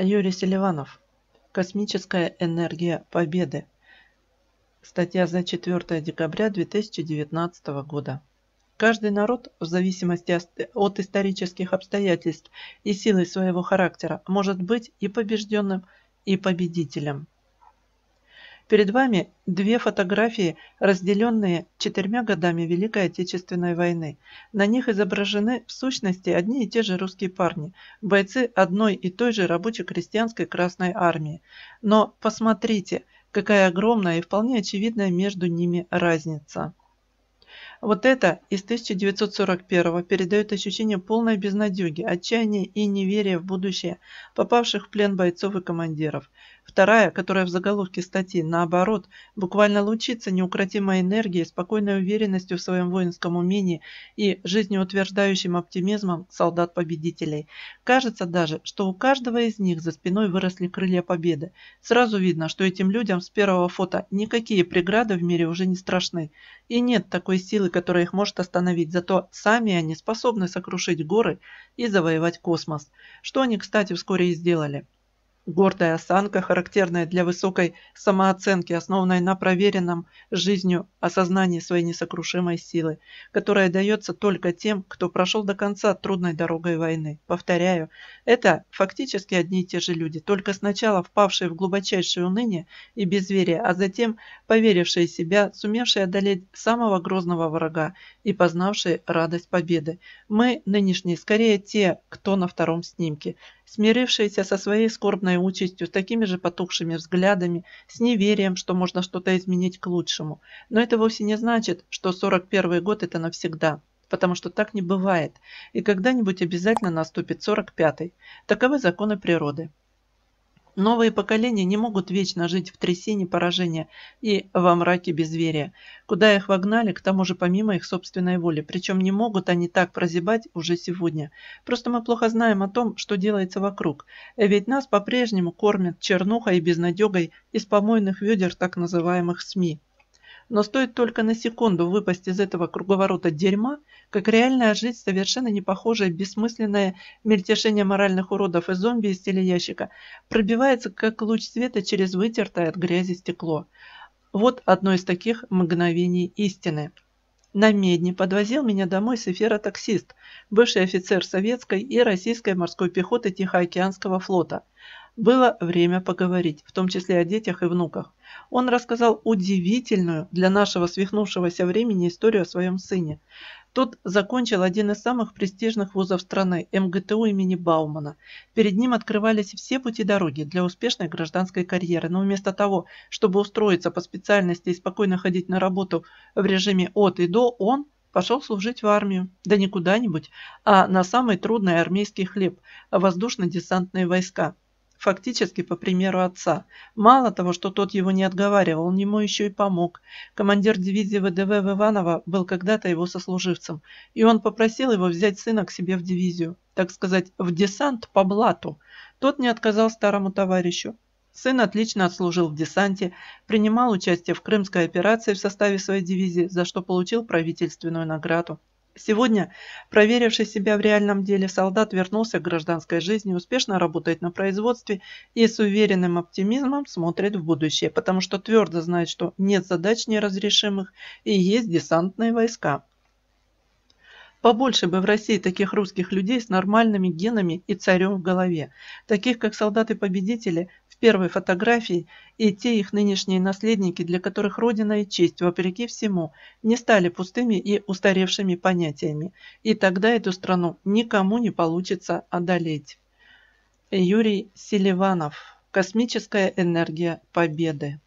Юрий Селиванов. Космическая энергия победы. Статья за 4 декабря 2019 года. Каждый народ, в зависимости от исторических обстоятельств и силы своего характера, может быть и побежденным, и победителем. Перед вами две фотографии, разделенные четырьмя годами Великой Отечественной войны. На них изображены в сущности одни и те же русские парни, бойцы одной и той же рабоче-крестьянской Красной Армии. Но посмотрите, какая огромная и вполне очевидная между ними разница. Вот это из 1941 передает ощущение полной безнадеги, отчаяния и неверия в будущее попавших в плен бойцов и командиров. Вторая, которая в заголовке статьи, наоборот, буквально лучится неукротимой энергией, спокойной уверенностью в своем воинском умении и жизнеутверждающим оптимизмом солдат-победителей. Кажется даже, что у каждого из них за спиной выросли крылья победы. Сразу видно, что этим людям с первого фото никакие преграды в мире уже не страшны. И нет такой силы, которая их может остановить, зато сами они способны сокрушить горы и завоевать космос. Что они, кстати, вскоре и сделали. Гордая осанка, характерная для высокой самооценки, основанной на проверенном жизнью осознании своей несокрушимой силы, которая дается только тем, кто прошел до конца трудной дорогой войны. Повторяю, это фактически одни и те же люди, только сначала впавшие в глубочайшее уныние и безверие, а затем поверившие в себя, сумевшие одолеть самого грозного врага и познавшие радость победы. Мы, нынешние, скорее те, кто на втором снимке – смирившиеся со своей скорбной участью, с такими же потухшими взглядами, с неверием, что можно что-то изменить к лучшему. Но это вовсе не значит, что 41 год – это навсегда потому что так не бывает, и когда-нибудь обязательно наступит 45-й. Таковы законы природы. Новые поколения не могут вечно жить в трясине поражения и во мраке безверия, куда их вогнали, к тому же помимо их собственной воли. Причем не могут они так прозябать уже сегодня. Просто мы плохо знаем о том, что делается вокруг. Ведь нас по-прежнему кормят чернухой и безнадегой из помойных ведер так называемых СМИ. Но стоит только на секунду выпасть из этого круговорота дерьма, как реальная жизнь, совершенно не похожая, бессмысленное мельтешение моральных уродов и зомби из телеящика, пробивается как луч света через вытертое от грязи стекло. Вот одно из таких мгновений истины. На Медне подвозил меня домой с эфира таксист, бывший офицер советской и российской морской пехоты Тихоокеанского флота. Было время поговорить, в том числе о детях и внуках. Он рассказал удивительную для нашего свихнувшегося времени историю о своем сыне. Тот закончил один из самых престижных вузов страны – МГТУ имени Баумана. Перед ним открывались все пути дороги для успешной гражданской карьеры, но вместо того, чтобы устроиться по специальности и спокойно ходить на работу в режиме «от и до», он пошел служить в армию. Да не куда-нибудь, а на самый трудный армейский хлеб – воздушно-десантные войска – фактически по примеру отца. Мало того, что тот его не отговаривал, он ему еще и помог. Командир дивизии ВДВ в Иваново был когда-то его сослуживцем, и он попросил его взять сына к себе в дивизию, так сказать, в десант по блату. Тот не отказал старому товарищу. Сын отлично отслужил в десанте, принимал участие в Крымской операции в составе своей дивизии, за что получил правительственную награду. Сегодня, проверивший себя в реальном деле, солдат вернулся к гражданской жизни, успешно работает на производстве и с уверенным оптимизмом смотрит в будущее, потому что твердо знает, что нет задач неразрешимых и есть десантные войска. Побольше бы в России таких русских людей с нормальными генами и царем в голове, таких как солдаты-победители, первой фотографии, и те их нынешние наследники, для которых родина и честь, вопреки всему, не стали пустыми и устаревшими понятиями, и тогда эту страну никому не получится одолеть. Юрий Селиванов. Космическая энергия победы.